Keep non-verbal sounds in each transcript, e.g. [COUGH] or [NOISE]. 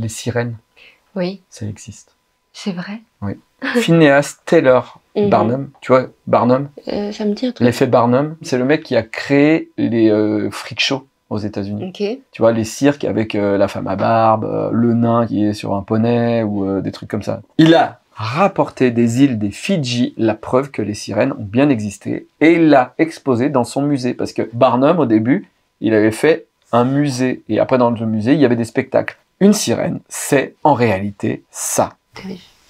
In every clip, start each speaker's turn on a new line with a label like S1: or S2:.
S1: les sirènes. Oui. Ça existe. C'est vrai. Oui. Phineas Taylor [LAUGHS] mhm. Barnum, tu vois, Barnum.
S2: Euh, ça me dit un L'effet
S1: Barnum, c'est le mec qui a créé les euh, freak shows aux États-Unis. Tu vois, les cirques avec euh, la femme à barbe, le nain qui est sur un poney ou des trucs comme ça. Il a rapporté des îles des Fidji la preuve que les sirènes ont bien existé et il l'a exposé dans son musée parce que Barnum, au début, il avait fait un musée et après dans le musée, il y avait des spectacles. Une sirène, c'est en réalité ça.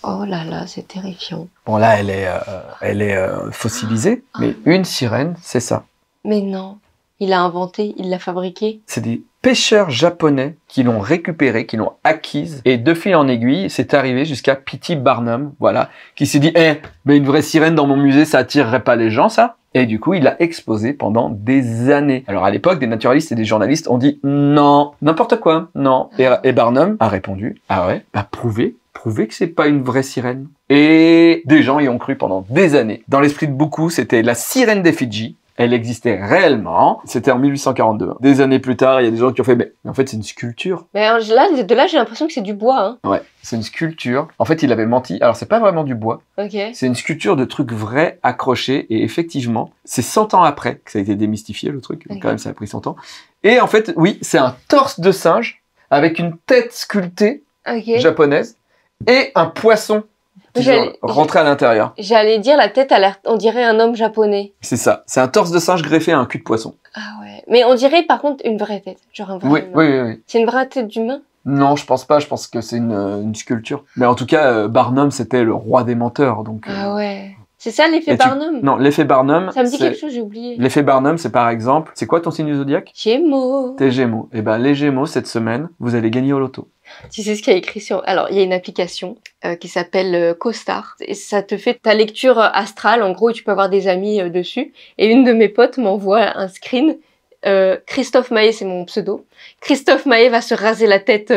S2: Oh là là, c'est terrifiant.
S1: Bon là, elle est, euh, elle est euh, fossilisée, ah. mais une sirène, c'est ça.
S2: Mais non, il l'a inventé, il l'a fabriqué.
S1: C'est des pêcheurs japonais qui l'ont récupérée, qui l'ont acquise, et de fil en aiguille, c'est arrivé jusqu'à Pity Barnum, voilà, qui s'est dit, eh, mais une vraie sirène dans mon musée, ça attirerait pas les gens, ça et du coup, il a exposé pendant des années. Alors à l'époque, des naturalistes et des journalistes ont dit non, n'importe quoi, non. Et, et, Barnum a répondu ah ouais, bah prouvez, prouvez que c'est pas une vraie sirène. Et des gens y ont cru pendant des années. Dans l'esprit de beaucoup, c'était la sirène des Fidji, elle existait réellement. C'était en 1842. Des années plus tard, il y a des gens qui ont fait, mais, en fait, c'est une sculpture.
S2: Mais là, de là, j'ai l'impression que c'est du bois.
S1: Hein. Ouais, c'est une sculpture. En fait, il avait menti. Alors, c'est pas vraiment du bois. C'est une sculpture de trucs vrais accrochés. Et effectivement, c'est 100 ans après que ça a été démystifié, le truc. Donc, quand même, ça a pris 100 ans. Et en fait, oui, c'est un torse de singe avec une tête sculptée japonaise et un poisson Toujours rentrer à l'intérieur.
S2: J'allais dire la tête a l'air, on dirait un homme japonais.
S1: C'est ça. C'est un torse de singe greffé à un cul de poisson. Ah
S2: ouais. Mais on dirait par contre une vraie tête, genre un vrai. Oui, oui, oui. oui. C'est une vraie tête d'humain.
S1: Non, je pense pas. Je pense que c'est une, euh, sculpture. Mais en tout cas, euh, Barnum c'était le roi des menteurs, donc.
S2: Euh. Ah ouais. C'est ça l'effet Barnum Non,
S1: l'effet Barnum. Ça me dit quelque chose, j'ai oublié. L'effet Barnum, c'est par exemple. C'est quoi ton signe zodiaque
S2: Gémeaux. Tes
S1: Gémeaux. Eh ben, les Gémeaux, cette semaine, vous allez gagner au loto.
S2: Tu sais ce qu'il y a écrit sur... Alors, il y a une application euh, qui s'appelle euh, CoStar. Et ça te fait ta lecture euh, astrale. En gros, tu peux avoir des amis dessus. Et une de mes potes m'envoie un screen. Christophe Maé, c'est mon pseudo. Christophe Maé va se raser la tête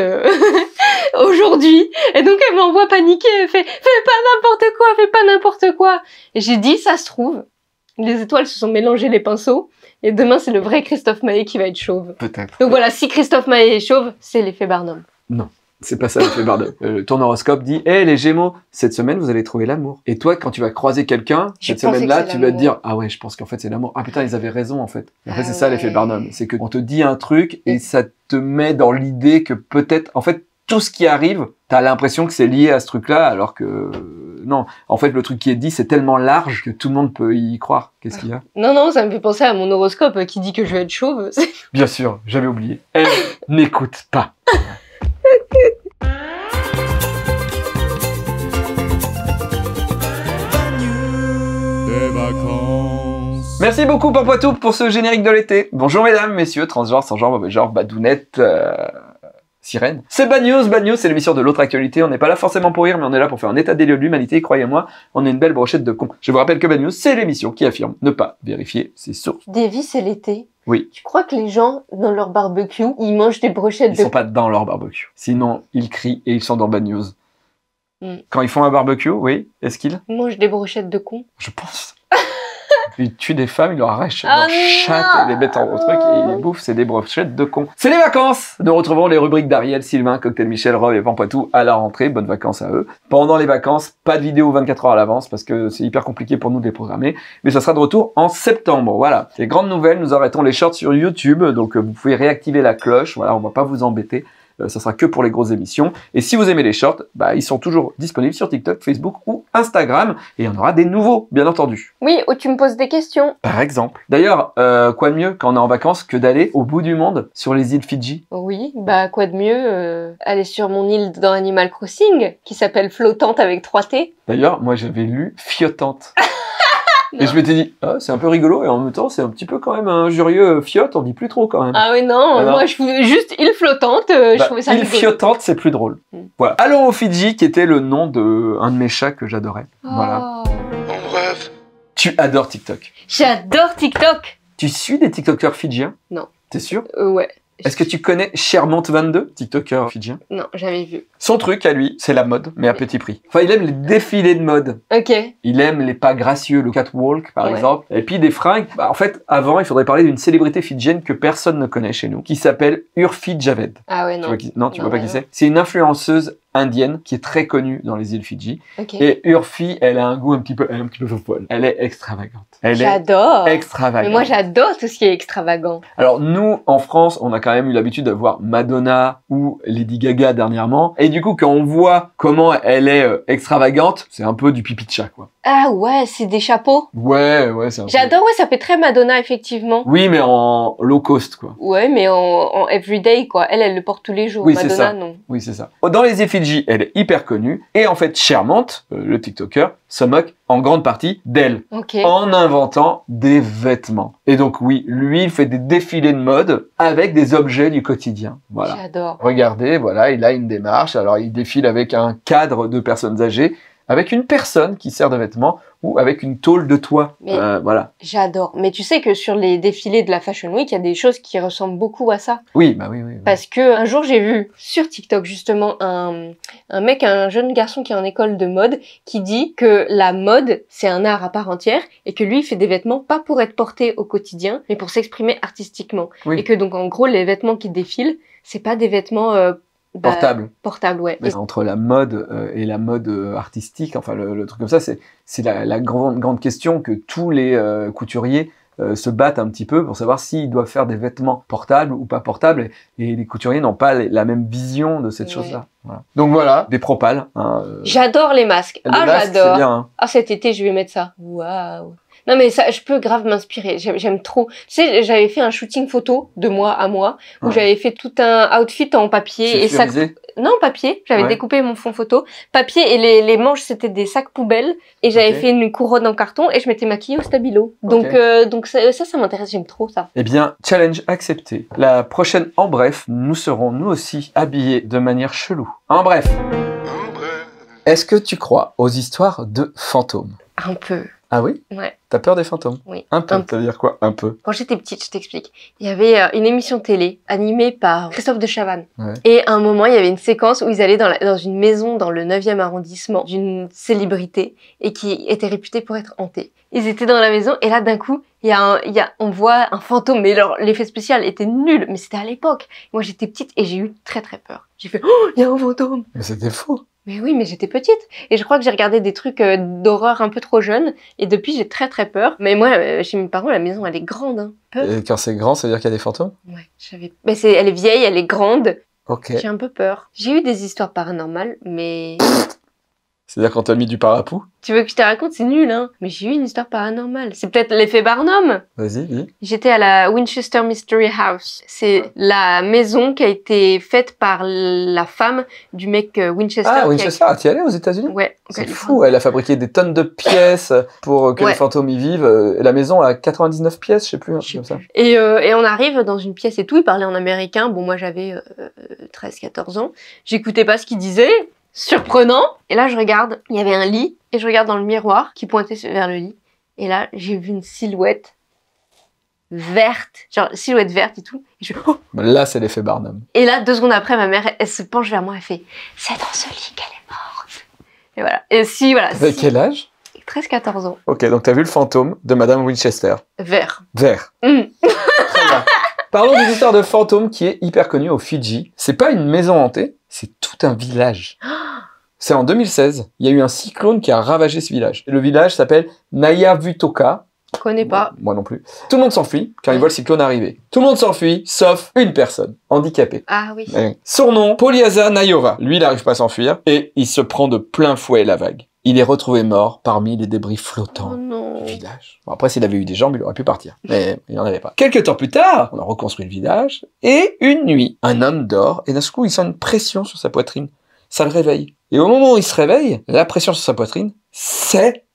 S2: [LAUGHS] aujourd'hui. Et donc, elle m'envoie paniquer. Elle fait « Fais pas n'importe quoi, fais pas n'importe quoi !» Et j'ai dit « Ça se trouve, les étoiles se sont mélangées les pinceaux. » Et demain, c'est le vrai Christophe Maé qui va être chauve. Peut-être. Donc voilà, si Christophe Maé est chauve, c'est l'effet Barnum.
S1: Non. C'est pas ça, l'effet Barnum. Euh, ton horoscope dit Hé eh, les Gémeaux, cette semaine vous allez trouver l'amour. Et toi, quand tu vas croiser quelqu'un, cette semaine-là, tu vas te dire Ah ouais, je pense qu'en fait c'est l'amour. Ah putain, ils avaient raison en fait. en fait, c'est ça ah l'effet Barnum. C'est qu'on te dit un truc et ça te met dans l'idée que peut-être, en fait, tout ce qui arrive, t'as l'impression que c'est lié à ce truc-là, alors que euh, non. En fait, le truc qui est dit, c'est tellement large que tout le monde peut y croire. Qu'est-ce qu'il y a
S2: Non, non, ça me fait penser à mon horoscope qui dit que je vais être chauve.
S1: Bien sûr, j'avais oublié. Elle [LAUGHS] n'écoute pas. [LAUGHS] Merci beaucoup Poitou pour ce générique de l'été. Bonjour mesdames, messieurs, transgenres, sans genre, mauvais genre, badounette. Euh, sirène. C'est Bad News, c'est l'émission de l'autre actualité. On n'est pas là forcément pour rire, mais on est là pour faire un état des lieux de l'humanité. Croyez-moi, on est une belle brochette de con. Je vous rappelle que Bad c'est l'émission qui affirme ne pas vérifier ses sources.
S2: Davy, c'est l'été. Oui. Tu crois que les gens, dans leur barbecue, ils mangent des brochettes de de... Ils sont
S1: pas dans leur barbecue. Sinon, ils crient et ils sont dans Bad hmm. Quand ils font un barbecue, oui, est-ce qu'ils...
S2: Mangent des brochettes de con Je pense. [LAUGHS]
S1: Il tue des femmes, il leur arrache ah
S2: leur leur les bête en gros truc, et il
S1: bouffe, c'est des brochettes de cons. C'est les vacances Nous retrouvons les rubriques d'Ariel, Sylvain, Cocktail Michel, Rob et Pampatou à la rentrée. Bonnes vacances à eux. Pendant les vacances, pas de vidéo 24 heures à l'avance parce que c'est hyper compliqué pour nous de programmer. Mais ça sera de retour en septembre. Voilà. Les grande nouvelle, nous arrêtons les shorts sur YouTube. Donc, euh, vous pouvez réactiver la cloche. Voilà, on va pas vous embêter. Euh, ça sera que pour les grosses émissions. Et si vous aimez les shorts, bah, ils sont toujours disponibles sur TikTok, Facebook ou Instagram. Et il y en aura des nouveaux, bien entendu.
S2: Oui, ou tu me poses des questions.
S1: Par exemple. D'ailleurs, euh, quoi de mieux quand on est en vacances que d'aller au bout du monde, sur les îles Fidji
S2: Oui, bah quoi de mieux euh, aller sur mon île dans Animal Crossing, qui s'appelle Flottante avec 3T.
S1: D'ailleurs, moi j'avais lu Fiotante. [LAUGHS] Et je m'étais dit, ah, c'est un peu rigolo, et en même temps, c'est un petit peu quand même injurieux. Euh, Fiot, on dit plus trop quand même. Ah oui, non, ah moi, je juste
S2: île flottante, euh, je bah, trouvais ça Île flottante,
S1: c'est plus drôle. Mm. Voilà. Allons au Fidji, qui était le nom de un de mes chats que j'adorais. Oh. Voilà. En bref, Tu adores TikTok.
S2: J'adore TikTok.
S1: Tu suis des TikTokers fidjiens Non. T'es sûr euh, Ouais. Est-ce que tu connais Shermont22, TikToker euh, fidjien
S2: Non, jamais vu.
S1: Son truc à lui, c'est la mode, mais à petit prix. Enfin, il aime les défilés de mode. Ok. Il aime les pas gracieux, le catwalk par exemple. Et puis des fringues. Bah, en fait, avant, il faudrait parler d'une célébrité fidjienne que personne ne connaît chez nous, qui s'appelle Urfi Javed. Ah ouais, non. Non, tu vois pas qui c'est C'est une influenceuse indienne qui est très connue dans les îles Fidji. Et Urfi, elle a un goût un petit peu, un petit peu folle. Elle est extravagante. Elle j'adore. Est extravagante. moi,
S2: j'adore tout ce qui est extravagant.
S1: Alors nous, en France, on a quand même eu l'habitude d'avoir Madonna ou Lady Gaga dernièrement. Et du coup, quand on voit comment elle est euh, extravagante, c'est un peu du pipi de chat, quoi.
S2: Ah ouais, c'est des chapeaux.
S1: Ouais, ouais, c'est un J'adore,
S2: ouais, ça fait très Madonna, effectivement.
S1: Oui, mais en low cost, quoi.
S2: Ouais, mais en, everyday, quoi. Elle, elle le porte tous les jours. Oui, Madonna, non.
S1: Oui, c'est ça. Oh, dans les effigies, elle est hyper connue. Et en fait, charmante. Euh, le TikToker, se moque en grande partie d'elle. En inventant des vêtements. Et donc, oui, lui, il fait des défilés de mode avec des objets du quotidien. Voilà. J'adore. Regardez, voilà, il a une démarche. Alors, il défile avec un cadre de personnes âgées avec une personne qui sert de vêtement ou avec une tôle de toit. Euh, voilà.
S2: J'adore. Mais tu sais que sur les défilés de la Fashion Week, il y a des choses qui ressemblent beaucoup à ça.
S1: Oui, bah oui, oui.
S2: Parce que un jour, j'ai vu sur TikTok justement un, mec, un jeune garçon qui est en école de mode, qui dit que la mode, c'est un art à part entière et que lui, il fait des vêtements pas pour être portés au quotidien, mais pour s'exprimer artistiquement. Et que donc, en gros, les vêtements qui défilent, c'est pas des vêtements euh, bah, portable. Portable, ouais. Mais
S1: entre la mode euh, et la mode euh, artistique, enfin le, truc comme ça, c'est la, la grande, grande question que tous les euh, couturiers se battent un petit peu pour savoir s'ils doivent faire des vêtements portables ou pas portables. Et, les couturiers n'ont pas la même vision de cette chose-là. Donc voilà, des propales. Hein,
S2: j'adore les masques. ah, j'adore. Hein. Ah, cet été, je vais mettre ça. Waouh. Non, mais ça, je peux grave m'inspirer. J'aime trop. Tu sais, j'avais fait un shooting photo de moi à moi où j'avais fait tout un outfit en papier et ça. Non, papier. J'avais découpé mon fond photo. Papier et les, manches, c'était des sacs poubelles. Et j'avais fait une couronne en carton et je m'étais maquillée au stabilo. Euh, donc, ça, ça, ça m'intéresse. J'aime trop ça.
S1: Eh bien, challenge accepté. La prochaine, en bref, nous serons nous aussi habillés de manière chelou. En bref. Est-ce que tu crois aux histoires de fantômes Un peu. Ah oui Ouais. T'as peur des fantômes Oui. Un peu. dire quoi Un peu.
S2: Quand j'étais petite, je t'explique. Il y avait euh, une émission télé animée par Christophe de Chavannes. Et à un moment, il y avait une séquence où ils allaient dans, une maison dans le 9e arrondissement d'une célébrité et qui était réputée pour être hantée. Ils étaient dans la maison et là, d'un coup, il y, a on voit un fantôme. Mais alors, l'effet spécial était nul, mais c'était à l'époque. Moi, j'étais petite et j'ai eu très très peur. J'ai fait, oh, il y a un fantôme.
S1: Mais c'était faux.
S2: Mais oui, mais j'étais petite. Et je crois que j'ai regardé des trucs euh, d'horreur un peu trop jeunes. Et depuis, j'ai très très peur. Mais moi, euh, chez mes parents, la maison, elle est grande. Hein.
S1: Et quand c'est grand, ça veut dire qu'il y a des fantômes Ouais,
S2: j'avais. Mais elle est vieille, elle est grande. Ok. J'ai un peu peur. J'ai eu des histoires paranormales, mais. [LAUGHS]
S1: C'est-à-dire quand t'as mis du parapou
S2: Tu veux que je te raconte C'est nul, hein Mais j'ai eu une histoire paranormale. C'est peut-être l'effet Barnum Vas-y, dis. J'étais à la Winchester Mystery House. C'est la maison qui a été faite par la femme du mec euh, Winchester. Ah, Winchester,
S1: a... Ah, t'y allais aux États-Unis Ouais. C'est fou, elle a fabriqué des tonnes de pièces pour euh, que les fantômes y vivent. Euh, et la maison a 99 pièces, je sais plus,
S2: Et, on arrive dans une pièce et tout, il parlait en américain. Bon, moi j'avais 13-14 ans. J'écoutais pas ce qu'il disait surprenant. Et là, je regarde, il y avait un lit, et je regarde dans le miroir qui pointait vers le lit. Et là, j'ai vu une silhouette verte, genre silhouette verte et tout. Et oh.
S1: là, c'est l'effet Barnum.
S2: Et là, deux secondes après, ma mère, elle, se penche vers moi, elle fait « C'est dans ce lit qu'elle est morte !» Et voilà. Et si, voilà. T'avais quel âge 13-14 ans.
S1: Ok, donc t'as vu le fantôme de Madame Winchester. Vert. Vert. Mm. [LAUGHS] Parlons d'une histoire de fantôme qui est hyper connue aux Fidji. C'est pas une maison hantée, c'est tout un village. C'est en 2016, il y a eu un cyclone qui a ravagé ce village. Le village s'appelle Nayavutoka. Je connais pas. Moi non plus. Tout le monde s'enfuit quand ils voient le cyclone arriver. Tout le monde s'enfuit sauf une personne, handicapée.
S2: Ah oui. Eh.
S1: Son nom, Polyaza Nayova. Lui, il n'arrive pas à s'enfuir et il se prend de plein fouet la vague. Il est retrouvé mort parmi les débris flottants oh du village. après, s'il avait eu des jambes, il aurait pu partir. Mais il n'en avait pas. Quelques temps plus tard, on a reconstruit le village. Et une nuit, un homme dort et d'un coup, il sent une pression sur sa poitrine. Ça le réveille. Et au moment où il se réveille, la pression sur sa poitrine, c'est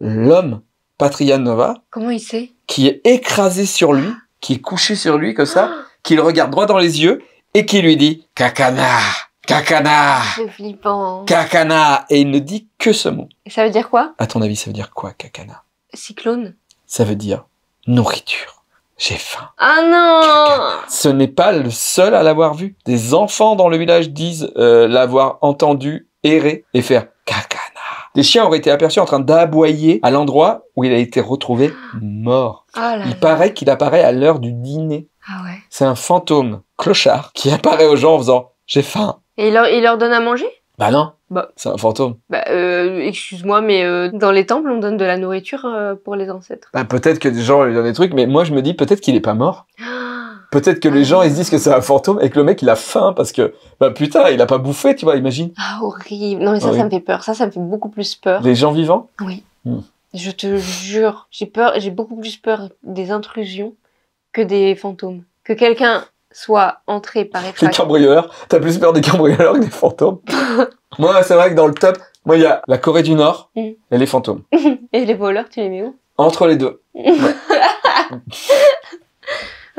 S1: l'homme, Patrian Nova.
S2: Comment il sait
S1: Qui est écrasé sur lui, qui est couché sur lui comme ça, ah. qui le regarde droit dans les yeux et qui lui dit « Kakana !» Kakana
S2: C'est flippant. Hein.
S1: Kakana Et il ne dit que ce mot.
S2: Et ça veut dire quoi
S1: À ton avis, ça veut dire quoi, Kakana
S2: Cyclone
S1: Ça veut dire nourriture. J'ai faim.
S2: Ah non
S1: Ce n'est pas le seul à l'avoir vu. Des enfants dans le village disent euh, l'avoir entendu errer et faire Kakana. Des chiens auraient été aperçus en train d'aboyer à l'endroit où il a été retrouvé mort. Ah il paraît qu'il apparaît à l'heure du dîner. Ah ouais. C'est un fantôme clochard qui apparaît aux gens en faisant j'ai faim.
S2: Et il leur, il donne à manger
S1: Bah non. Bah. C'est un fantôme.
S2: Bah, euh, excuse-moi, mais euh, dans les temples, on donne de la nourriture euh, pour les ancêtres.
S1: Bah, peut-être que les gens lui donnent des trucs, mais moi, je me dis peut-être qu'il est pas mort. Ah. Peut-être que les ah. gens ils se disent que c'est un fantôme et que le mec il a faim parce que bah putain il a pas bouffé tu vois imagine.
S2: Ah horrible non mais ça ça me fait peur ça ça me fait beaucoup plus peur. Des gens vivants. Oui. Hmm. Je te jure j'ai peur j'ai beaucoup plus peur des intrusions que des fantômes que quelqu'un soit entrée par effraction. Les
S1: cambrioleurs, t'as plus peur des cambrioleurs que des fantômes. [LAUGHS] moi, c'est vrai que dans le top, moi, il y a la Corée du Nord mm. et les fantômes.
S2: [LAUGHS] et les voleurs, tu les mets où
S1: Entre les deux.
S2: [LAUGHS]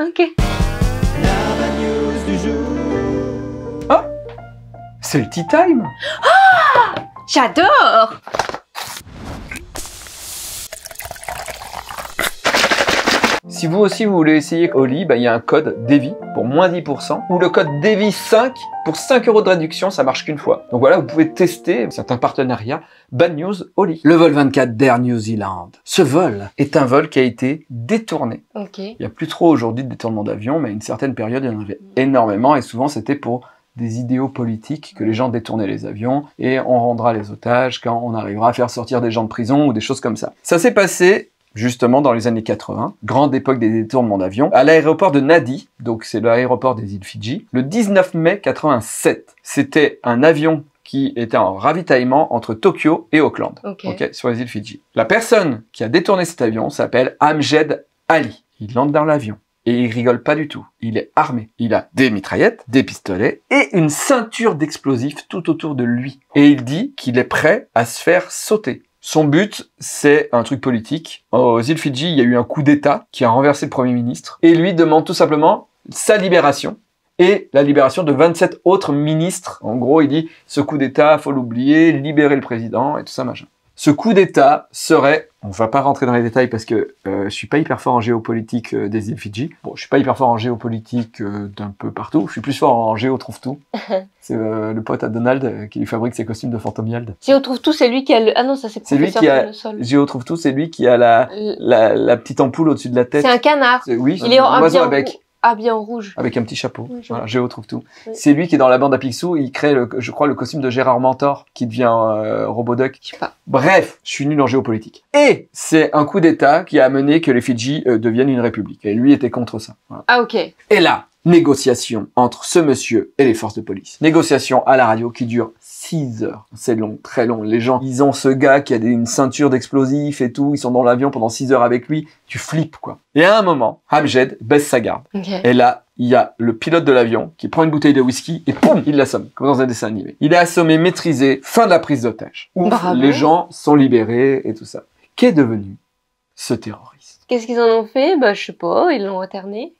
S2: ok.
S1: Oh C'est le tea time
S2: ah J'adore
S1: Si vous aussi vous voulez essayer Oli, bah, il y a un code DEVI pour moins 10% ou le code DEVI5 pour 5 euros de réduction, ça marche qu'une fois. Donc voilà, vous pouvez tester certains partenariats. Bad news, Oli. Le vol 24 d'Air New Zealand. Ce vol est un vol qui a été détourné. Il n'y a plus trop aujourd'hui de détournement d'avion, mais à une certaine période, il y en avait énormément et souvent c'était pour des idéaux politiques que les gens détournaient les avions et on rendra les otages quand on arrivera à faire sortir des gens de prison ou des choses comme ça. Ça s'est passé justement dans les années 80, grande époque des détournements d'avions, à l'aéroport de Nadi, donc c'est l'aéroport des îles Fidji, le 19 mai 87. C'était un avion qui était en ravitaillement entre Tokyo et Auckland, sur les îles Fidji. La personne qui a détourné cet avion s'appelle Amjed Ali. Il entre dans l'avion. Et il rigole pas du tout. Il est armé. Il a des mitraillettes, des pistolets et une ceinture d'explosifs tout autour de lui. Et il dit qu'il est prêt à se faire sauter. Son but, c'est un truc politique. Aux îles Fidji, il y a eu un coup d'État qui a renversé le Premier ministre. Et lui demande tout simplement sa libération et la libération de 27 autres ministres. En gros, il dit ce coup d'État, faut l'oublier, libérer le président et tout ça, machin. Ce coup d'État serait on va pas rentrer dans les détails parce que euh, je suis pas hyper fort en géopolitique euh, des îles Fidji. Bon, je suis pas hyper fort en géopolitique euh, d'un peu partout. Je suis plus fort en géo trouve tout. [LAUGHS] c'est le pote à Donald qui lui fabrique ses costumes de Yald.
S2: Géo trouve tout, c'est lui qui a ah non ça c'est lui qui a Géo
S1: trouve tout, c'est lui qui a la, la, petite ampoule au-dessus de la tête. C'est un
S2: canard. Oui. Il est un oiseau à ah, bien en rouge. Avec un
S1: petit chapeau. voilà, Géo trouve tout. C'est lui qui est dans la bande à Picsou. Il crée, le, je crois, le costume de Gérard Mentor qui devient euh, Roboduck. Je Bref, je suis nul en géopolitique. Et c'est un coup d'État qui a amené que les Fidji euh, deviennent une république. Et lui était contre ça.
S2: Ah, ok. Et
S1: là, négociation entre ce monsieur et les forces de police. Négociation à la radio qui dure 6 heures. C'est long, très long. Les gens, ils ont ce gars qui a une ceinture d'explosifs et tout, ils sont dans l'avion pendant 6 heures avec lui, tu flippes quoi. Et à un moment, Hamjed baisse sa garde. Et là, il y a le pilote de l'avion qui prend une bouteille de whisky et poum, il l'assomme, comme dans un dessin animé. Il est assommé, maîtrisé, fin de la prise d'otage. Les gens sont libérés et tout ça. Qu'est devenu ce terroriste
S2: Qu'est-ce qu'ils en ont fait Bah je sais pas, ils l'ont interné.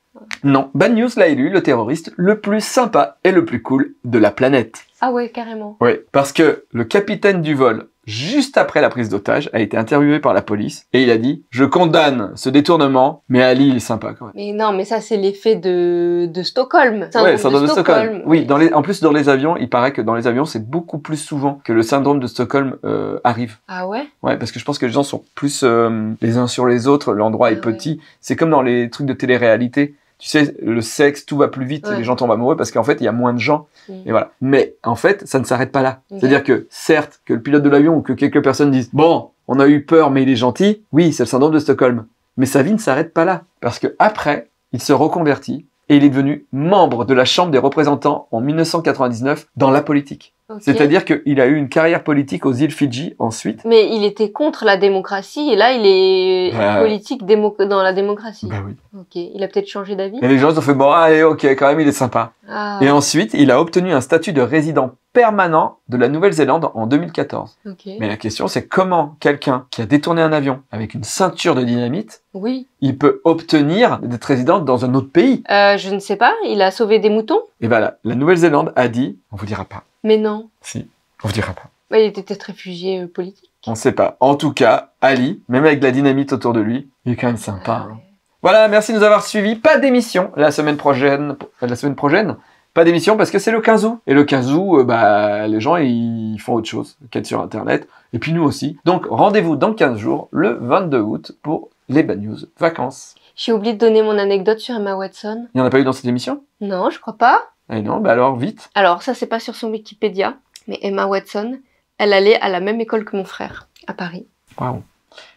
S1: Non, Bad News l'a élu le terroriste le plus sympa et le plus cool de la planète.
S2: Ah ouais, carrément.
S1: Oui, parce que le capitaine du vol, juste après la prise d'otage, a été interviewé par la police et il a dit Je condamne ce détournement, mais Ali, il est sympa quand même.
S2: Mais non, mais ça, c'est l'effet de... Stockholm. syndrome Stockholm.
S1: Oui, en plus, dans les avions, il paraît que dans les avions, c'est beaucoup plus souvent que le syndrome de Stockholm euh, arrive. Ah ouais Ouais, parce que je pense que les gens sont plus euh, les uns sur les autres, l'endroit est ah petit. C'est comme dans les trucs de télé-réalité tu sais, le sexe, tout va plus vite, les gens tombent amoureux parce qu'en fait, il y a moins de gens. Mm. Et voilà. Mais en fait, ça ne s'arrête pas là. C'est-à-dire que certes, que le pilote de l'avion ou que quelques personnes disent bon, on a eu peur, mais il est gentil. Oui, c'est le syndrome de Stockholm. Mais sa vie ne s'arrête pas là parce qu'après, il se reconvertit et il est devenu membre de la Chambre des représentants en 1999 dans la politique. C'est-à-dire qu'il a eu une carrière politique aux îles Fidji ensuite.
S2: Mais il était contre la démocratie et là il est politique dans la démocratie. Bah oui. Ok, il a peut-être changé d'avis. les
S1: gens ont fait bon allez ok quand même il est sympa. Ah. Et ensuite il a obtenu un statut de résident permanent de la Nouvelle-Zélande en 2014. Okay. Mais la question c'est comment quelqu'un qui a détourné un avion avec une ceinture de dynamite, oui. il peut obtenir d'être résident dans un autre pays.
S2: Euh, je ne sais pas, il a sauvé des moutons.
S1: Et voilà, la Nouvelle-Zélande a dit, on vous dira pas. Mais non. Si, on vous dira pas.
S2: Bah, il était peut-être réfugié euh, politique.
S1: On sait pas. En tout cas, Ali, même avec la dynamite autour de lui, il est quand même sympa. Ah hein. Voilà, merci de nous avoir suivis. Pas d'émission la semaine prochaine. Euh, la semaine prochaine pas d'émission parce que c'est le 15 août. Et le 15 août, euh, bah, les gens, ils font autre chose qu'être sur Internet. Et puis nous aussi. Donc, rendez-vous dans 15 jours, le 22 août, pour les Bad News Vacances.
S2: J'ai oublié de donner mon anecdote sur Emma Watson.
S1: Il n'y en a pas eu dans cette émission
S2: Non, je crois pas.
S1: Eh non, bah alors vite.
S2: Alors ça, c'est pas sur son Wikipédia, mais Emma Watson, elle allait à la même école que mon frère, à
S1: Paris. Waouh.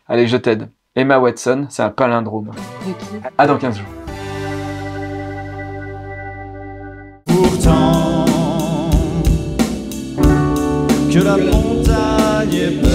S1: Allez, je t'aide. Emma Watson, c'est un palindrome. De À ah, dans 15 jours. que la montagne est